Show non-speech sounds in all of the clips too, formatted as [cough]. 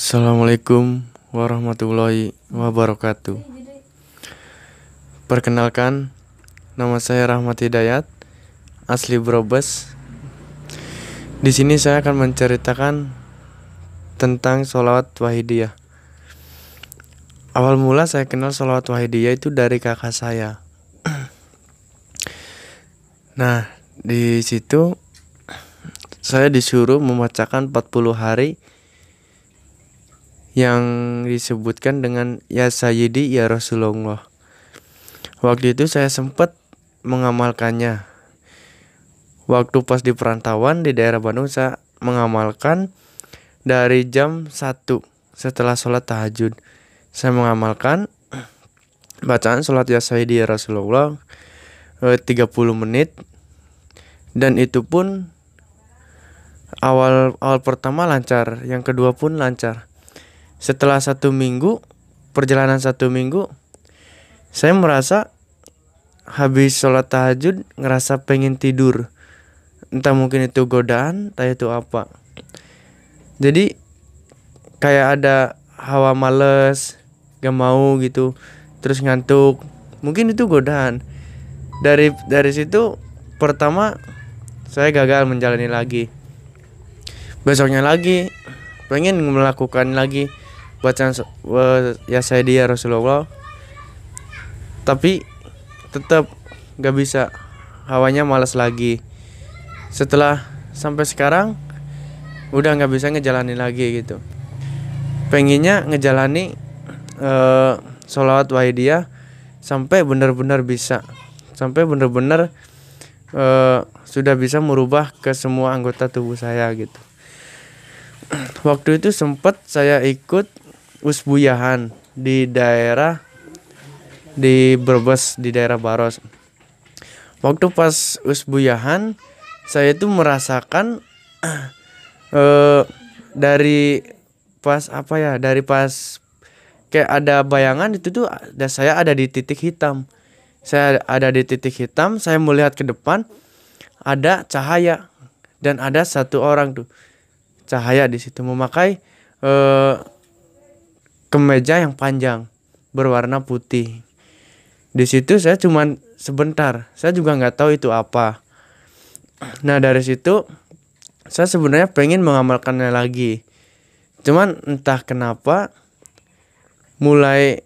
Assalamualaikum warahmatullahi wabarakatuh. Perkenalkan, nama saya Rahmat Hidayat, asli Brebes. Di sini saya akan menceritakan tentang sholawat wahidiyah. Awal mula saya kenal sholawat wahidiyah itu dari kakak saya. [clears throat] nah, di situ saya disuruh membacakan 40 hari yang disebutkan dengan Ya Sayyidi Ya Rasulullah. Waktu itu saya sempat mengamalkannya. Waktu pas di perantauan di daerah Bandung saya mengamalkan dari jam 1 setelah sholat tahajud. Saya mengamalkan [clears throat] bacaan sholat Ya Sayyidi Ya Rasulullah 30 eh, menit dan itu pun awal awal pertama lancar, yang kedua pun lancar setelah satu minggu perjalanan satu minggu saya merasa habis sholat tahajud ngerasa pengen tidur entah mungkin itu godaan entah itu apa jadi kayak ada hawa males gak mau gitu terus ngantuk mungkin itu godaan dari dari situ pertama saya gagal menjalani lagi besoknya lagi pengen melakukan lagi bacaan ya saya dia Rasulullah tapi tetap gak bisa hawanya malas lagi setelah sampai sekarang udah nggak bisa ngejalanin lagi gitu pengennya ngejalani uh, sholawat dia sampai benar-benar bisa sampai benar-benar uh, sudah bisa merubah ke semua anggota tubuh saya gitu [clears throat] waktu itu sempat saya ikut Usbuyahan di daerah di Brebes di daerah Baros. Waktu pas Usbuyahan saya itu merasakan [clears throat] eh dari pas apa ya dari pas kayak ada bayangan itu tuh ada saya ada di titik hitam saya ada di titik hitam saya melihat ke depan ada cahaya dan ada satu orang tuh cahaya di situ memakai eh kemeja yang panjang berwarna putih. Di situ saya cuman sebentar, saya juga nggak tahu itu apa. Nah dari situ saya sebenarnya pengen mengamalkannya lagi. Cuman entah kenapa mulai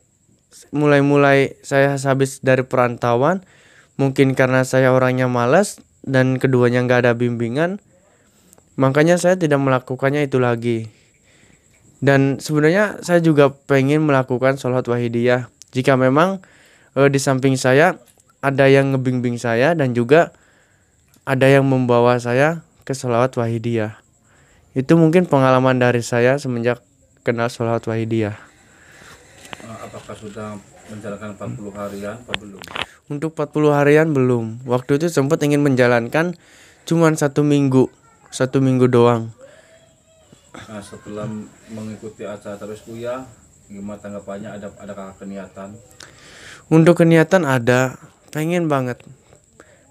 mulai mulai saya habis dari perantauan mungkin karena saya orangnya malas dan keduanya nggak ada bimbingan makanya saya tidak melakukannya itu lagi dan sebenarnya saya juga pengen melakukan sholat wahidiyah. Jika memang e, di samping saya ada yang ngebimbing saya dan juga ada yang membawa saya ke sholawat wahidiyah. Itu mungkin pengalaman dari saya semenjak kenal sholawat wahidiyah. Eh, apakah sudah menjalankan 40 harian atau belum? Untuk 40 harian belum. Waktu itu sempat ingin menjalankan cuman satu minggu, satu minggu doang. Nah, setelah mengikuti acara terus kuliah, gimana tanggapannya? Ada ada keniatan? Untuk keniatan ada, pengen banget.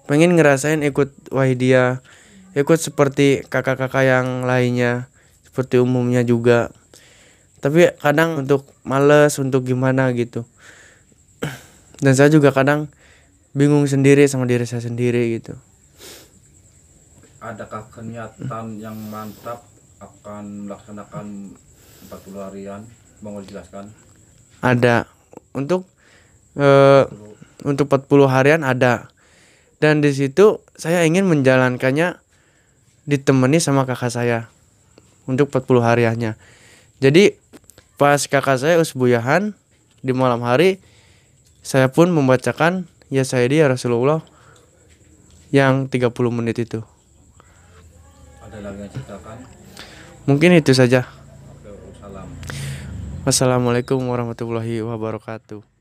Pengen ngerasain ikut Wahidia, ikut seperti kakak-kakak yang lainnya, seperti umumnya juga. Tapi kadang untuk males, untuk gimana gitu. Dan saya juga kadang bingung sendiri sama diri saya sendiri gitu. Adakah kenyataan yang mantap akan melaksanakan 40 harian mau dijelaskan ada untuk eh, untuk 40 harian ada dan di situ saya ingin menjalankannya ditemani sama kakak saya untuk 40 hariannya jadi pas kakak saya usbuyahan di malam hari saya pun membacakan ya saya dia Rasulullah yang 30 menit itu Mungkin itu saja. Wassalamualaikum warahmatullahi wabarakatuh.